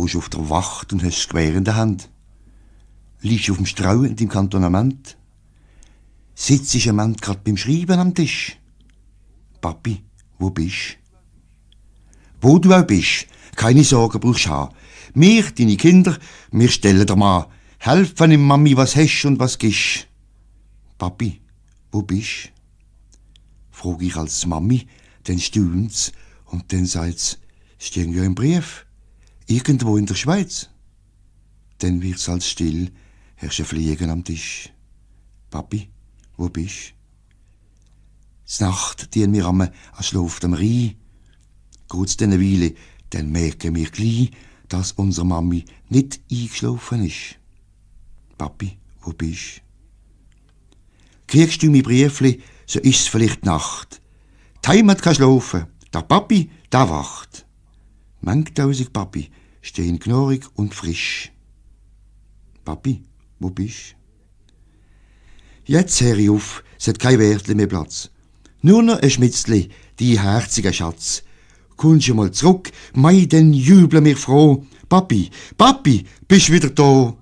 stehst auf der Wacht und hast das Gewehr in der Hand. Liegst auf dem Strau in deinem Kantonament. Sitzt im Moment grad beim Schreiben am Tisch. Papi, wo bist Wo du auch bist, keine Sorge brauchst haben. Wir, deine Kinder, wir stellen dir mal. Helfen im Mami, was hast und was gisch. Papi, wo bist Frag ich als Mami, dann stöhnt's und dann sagt's, stehen ja im Brief. Irgendwo in der Schweiz. Dann wird's als still, herrscht ein Fliegen am Tisch. Papi, wo bist? S Nacht dienen wir am Schlaf am Rhein. Geht's denn eine Weile, dann merken wir gleich, dass unsere Mami nicht eingeschlafen ist. Papi, wo bist? Kriegst du mein Briefli, so ist's vielleicht Nacht. Die Heimat kann schlafen, der Papi, der wacht. Manch tausend Papi stehen knorrig und frisch. Papi, wo bisch? Jetzt hör auf, es hat kein Wertli mehr Platz. Nur noch ein Schmitzli, die herziger Schatz. Kommst du mal zurück, mei, denn jubeln mir froh. Papi, Papi, bisch wieder da.